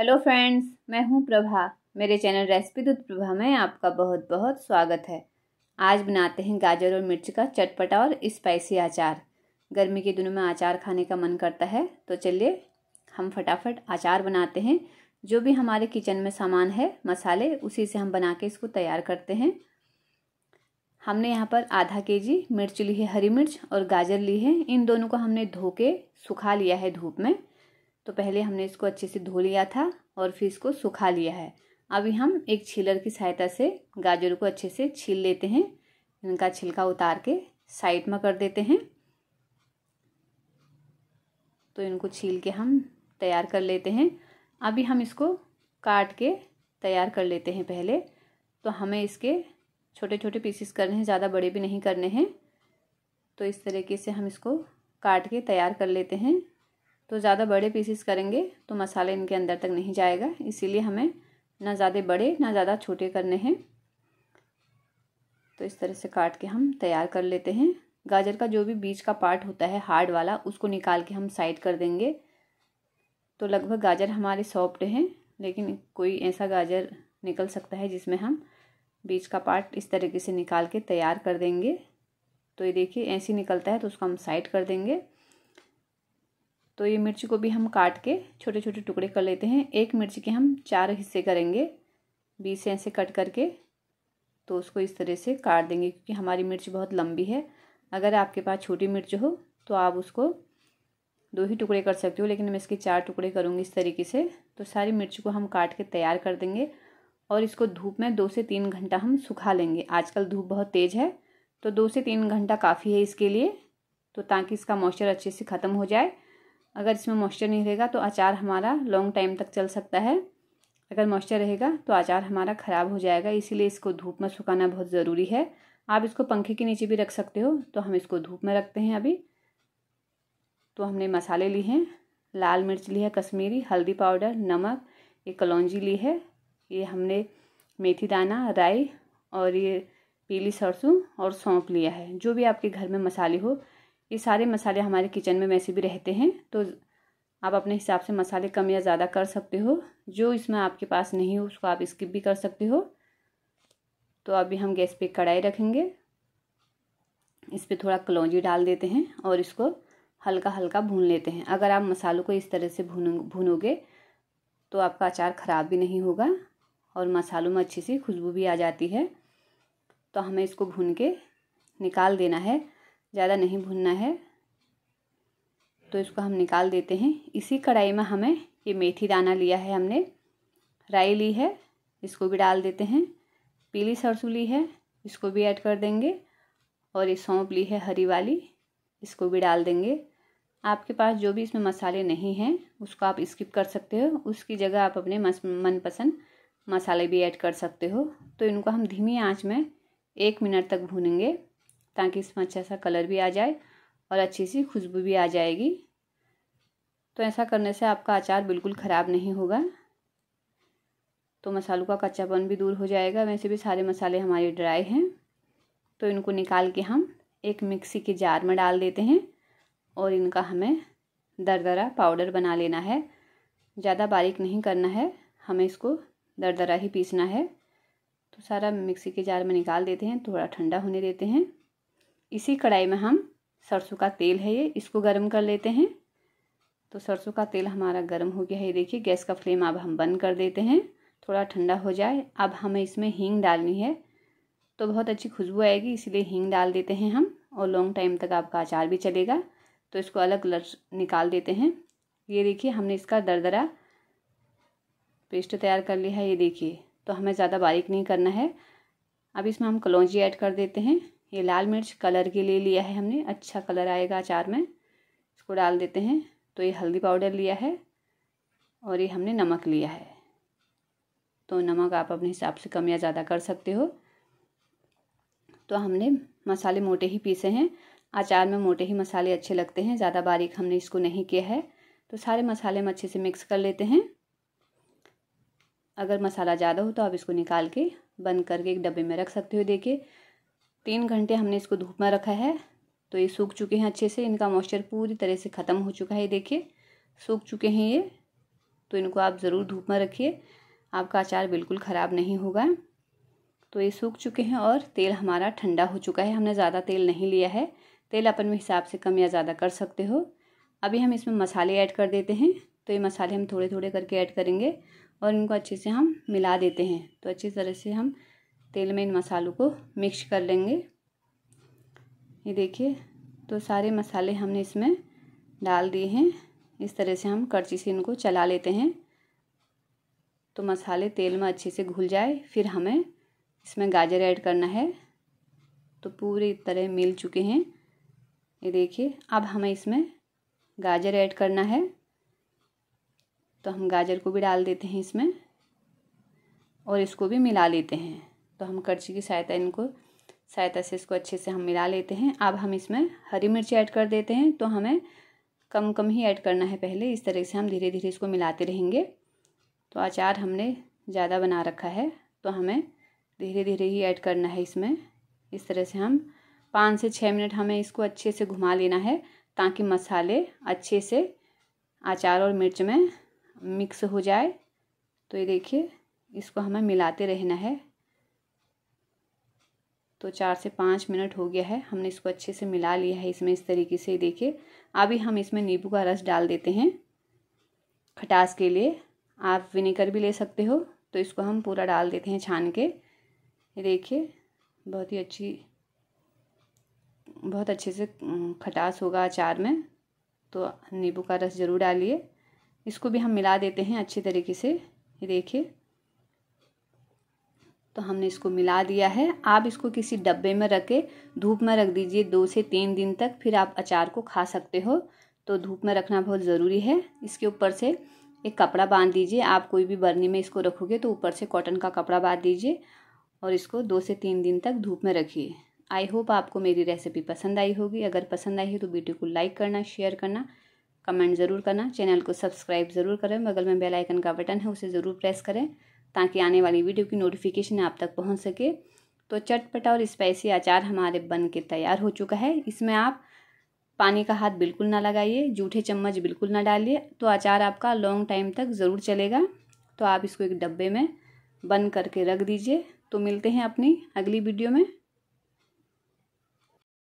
hello friends मैं हूं प्रभा मेरे चैनल रेसिपी दूध प्रभा में आपका बहुत बहुत स्वागत है आज बनाते हैं गाजर और मिर्च का चटपटा और स्पाइसी अचार गर्मी के दिनों में अचार खाने का मन करता है तो चलिए हम फटाफट अचार बनाते हैं जो भी हमारे किचन में सामान है मसाले उसी से हम बना के इसको तैयार करते हैं हमने यहाँ पर आधा के जी मिर्च ली है हरी मिर्च और गाजर ली है इन दोनों को हमने धो के सुखा लिया है धूप में तो पहले हमने इसको अच्छे से धो लिया था और फिर इसको सुखा लिया है अभी हम एक छीलर की सहायता से गाजर को अच्छे से छील लेते हैं इनका छिलका उतार के साइड में कर देते हैं तो इनको छील के हम तैयार कर लेते हैं अभी हम इसको काट के तैयार कर लेते हैं पहले तो हमें इसके छोटे छोटे पीसेस करने हैं ज़्यादा बड़े भी नहीं करने हैं तो इस तरीके से हम इसको काट के तैयार कर लेते हैं तो ज़्यादा बड़े पीसेस करेंगे तो मसाले इनके अंदर तक नहीं जाएगा इसीलिए हमें ना ज़्यादा बड़े ना ज़्यादा छोटे करने हैं तो इस तरह से काट के हम तैयार कर लेते हैं गाजर का जो भी बीज का पार्ट होता है हार्ड वाला उसको निकाल के हम साइड कर देंगे तो लगभग गाजर हमारे सॉफ्ट हैं लेकिन कोई ऐसा गाजर निकल सकता है जिसमें हम बीज का पार्ट इस तरीके से निकाल के तैयार कर देंगे तो ये देखिए ऐसे निकलता है तो उसको हम साइड कर देंगे तो ये मिर्ची को भी हम काट के छोटे छोटे टुकड़े कर लेते हैं एक मिर्ची के हम चार हिस्से करेंगे बीस ऐसे कट करके तो उसको इस तरह से काट देंगे क्योंकि हमारी मिर्च बहुत लंबी है अगर आपके पास छोटी मिर्च हो तो आप उसको दो ही टुकड़े कर सकते हो लेकिन मैं इसके चार टुकड़े करूँगी इस तरीके से तो सारी मिर्च को हम काट के तैयार कर देंगे और इसको धूप में दो से तीन घंटा हम सुखा लेंगे आजकल धूप बहुत तेज़ है तो दो से तीन घंटा काफ़ी है इसके लिए तो ताकि इसका मॉइस्चर अच्छे से ख़त्म हो जाए अगर इसमें मॉइस्चर नहीं रहेगा तो अचार हमारा लॉन्ग टाइम तक चल सकता है अगर मॉइस्चर रहेगा तो अचार हमारा ख़राब हो जाएगा इसीलिए इसको धूप में सुखाना बहुत ज़रूरी है आप इसको पंखे के नीचे भी रख सकते हो तो हम इसको धूप में रखते हैं अभी तो हमने मसाले लिए हैं लाल मिर्च ली है कश्मीरी हल्दी पाउडर नमक ये कलौजी ली है ये हमने मेथी दाना राई और ये पीली सरसों और सौंप लिया है जो भी आपके घर में मसाले हो ये सारे मसाले हमारे किचन में वैसे भी रहते हैं तो आप अपने हिसाब से मसाले कम या ज़्यादा कर सकते हो जो इसमें आपके पास नहीं हो उसको आप स्किप भी कर सकते हो तो अभी हम गैस पे कढ़ाई रखेंगे इस पर थोड़ा कलौजी डाल देते हैं और इसको हल्का हल्का भून लेते हैं अगर आप मसालों को इस तरह से भून भूनोगे तो आपका अचार ख़राब भी नहीं होगा और मसालों में अच्छी सी खुशबू भी आ जाती है तो हमें इसको भून के निकाल देना है ज़्यादा नहीं भुनना है तो इसको हम निकाल देते हैं इसी कढ़ाई में हमें ये मेथी दाना लिया है हमने राई ली है इसको भी डाल देते हैं पीली सरसों ली है इसको भी ऐड कर देंगे और ये सौंप ली है हरी वाली इसको भी डाल देंगे आपके पास जो भी इसमें मसाले नहीं हैं उसको आप स्किप कर सकते हो उसकी जगह आप अपने मनपसंद मसाले भी ऐड कर सकते हो तो इनको हम धीमी आंच में एक मिनट तक भूनेंगे ताकि इसमें अच्छा सा कलर भी आ जाए और अच्छी सी खुशबू भी आ जाएगी तो ऐसा करने से आपका अचार बिल्कुल ख़राब नहीं होगा तो मसालों का कच्चापन भी दूर हो जाएगा वैसे भी सारे मसाले हमारे ड्राई हैं तो इनको निकाल के हम एक मिक्सी के जार में डाल देते हैं और इनका हमें दरदरा पाउडर बना लेना है ज़्यादा बारीक नहीं करना है हमें इसको दरदरा ही पीसना है तो सारा मिक्सी के जार में निकाल देते हैं थोड़ा ठंडा होने देते हैं इसी कढ़ाई में हम सरसों का तेल है ये इसको गर्म कर लेते हैं तो सरसों का तेल हमारा गर्म हो गया है देखिए गैस का फ्लेम अब हम बंद कर देते हैं थोड़ा ठंडा हो जाए अब हमें इसमें हींग डालनी है तो बहुत अच्छी खुशबू आएगी इसीलिए हींग डाल देते हैं हम और लॉन्ग टाइम तक आपका अचार भी चलेगा तो इसको अलग अलग निकाल देते हैं ये देखिए हमने इसका दरदरा पेस्ट तैयार कर लिया है ये देखिए तो हमें ज़्यादा बारीक नहीं करना है अब इसमें हम कलौजी ऐड कर देते हैं ये लाल मिर्च कलर के लिए लिया है हमने अच्छा कलर आएगा अचार में इसको डाल देते हैं तो ये हल्दी पाउडर लिया है और ये हमने नमक लिया है तो नमक आप अपने हिसाब से कम या ज़्यादा कर सकते हो तो हमने मसाले मोटे ही पीसे हैं अचार में मोटे ही मसाले अच्छे लगते हैं ज़्यादा बारीक हमने इसको नहीं किया है तो सारे मसाले हम अच्छे से मिक्स कर लेते हैं अगर मसाला ज़्यादा हो तो आप इसको निकाल के बंद करके एक डब्बे में रख सकते हो देखिए तीन घंटे हमने इसको धूप में रखा है तो ये सूख चुके हैं अच्छे से इनका मॉइस्चर पूरी तरह से ख़त्म हो चुका है देखिए सूख चुके हैं ये तो इनको आप ज़रूर धूप में रखिए आपका अचार बिल्कुल ख़राब नहीं होगा तो ये सूख चुके हैं और तेल हमारा ठंडा हो चुका है हमने ज़्यादा तेल नहीं लिया है तेल अपन हिसाब से कम या ज़्यादा कर सकते हो अभी हम इसमें मसाले ऐड कर देते हैं तो ये मसाले हम थोड़े थोड़े करके ऐड करेंगे और इनको अच्छे से हम मिला देते हैं तो अच्छी तरह से हम तेल में इन मसालों को मिक्स कर लेंगे ये देखिए तो सारे मसाले हमने इसमें डाल दिए हैं इस तरह से हम करची से इनको चला लेते हैं तो मसाले तेल में अच्छे से घुल जाए फिर हमें इसमें गाजर ऐड करना है तो पूरे तरह मिल चुके हैं ये देखिए अब हमें इसमें गाजर ऐड करना है तो हम गाजर को भी डाल देते हैं इसमें और इसको भी मिला लेते हैं तो हम करछी की सहायता इनको सहायता से इसको अच्छे से हम मिला लेते हैं अब हम इसमें हरी मिर्ची ऐड कर देते हैं तो हमें कम कम ही ऐड करना है पहले इस तरह से हम धीरे धीरे इसको मिलाते रहेंगे तो अचार हमने ज़्यादा बना रखा है तो हमें धीरे धीरे ही ऐड करना है इसमें इस तरह से हम पाँच से छः मिनट हमें इसको अच्छे से घुमा लेना है ताकि मसाले अच्छे से अचार और मिर्च में मिक्स हो जाए तो ये देखिए इसको हमें मिलाते रहना है तो चार से पाँच मिनट हो गया है हमने इसको अच्छे से मिला लिया है इसमें इस तरीके से देखिए अभी हम इसमें नींबू का रस डाल देते हैं खटास के लिए आप विनेगर भी ले सकते हो तो इसको हम पूरा डाल देते हैं छान के ये देखिए बहुत ही अच्छी बहुत अच्छे से खटास होगा अचार में तो नींबू का रस ज़रूर डालिए इसको भी हम मिला देते हैं अच्छी तरीके से ये देखिए तो हमने इसको मिला दिया है आप इसको किसी डब्बे में रखे धूप में रख दीजिए दो से तीन दिन तक फिर आप अचार को खा सकते हो तो धूप में रखना बहुत ज़रूरी है इसके ऊपर से एक कपड़ा बांध दीजिए आप कोई भी बर्नी में इसको रखोगे तो ऊपर से कॉटन का कपड़ा बांध दीजिए और इसको दो से तीन दिन तक धूप में रखिए आई होप आपको मेरी रेसिपी पसंद आई होगी अगर पसंद आई है तो वीडियो को लाइक करना शेयर करना कमेंट ज़रूर करना चैनल को सब्सक्राइब ज़रूर करें बगल में बेल आइकन का बटन है उसे ज़रूर प्रेस करें ताकि आने वाली वीडियो की नोटिफिकेशन आप तक पहुंच सके तो चटपटा और स्पाइसी अचार हमारे बन के तैयार हो चुका है इसमें आप पानी का हाथ बिल्कुल ना लगाइए जूठे चम्मच बिल्कुल ना डालिए तो अचार आपका लॉन्ग टाइम तक ज़रूर चलेगा तो आप इसको एक डब्बे में बंद करके रख दीजिए तो मिलते हैं अपनी अगली वीडियो में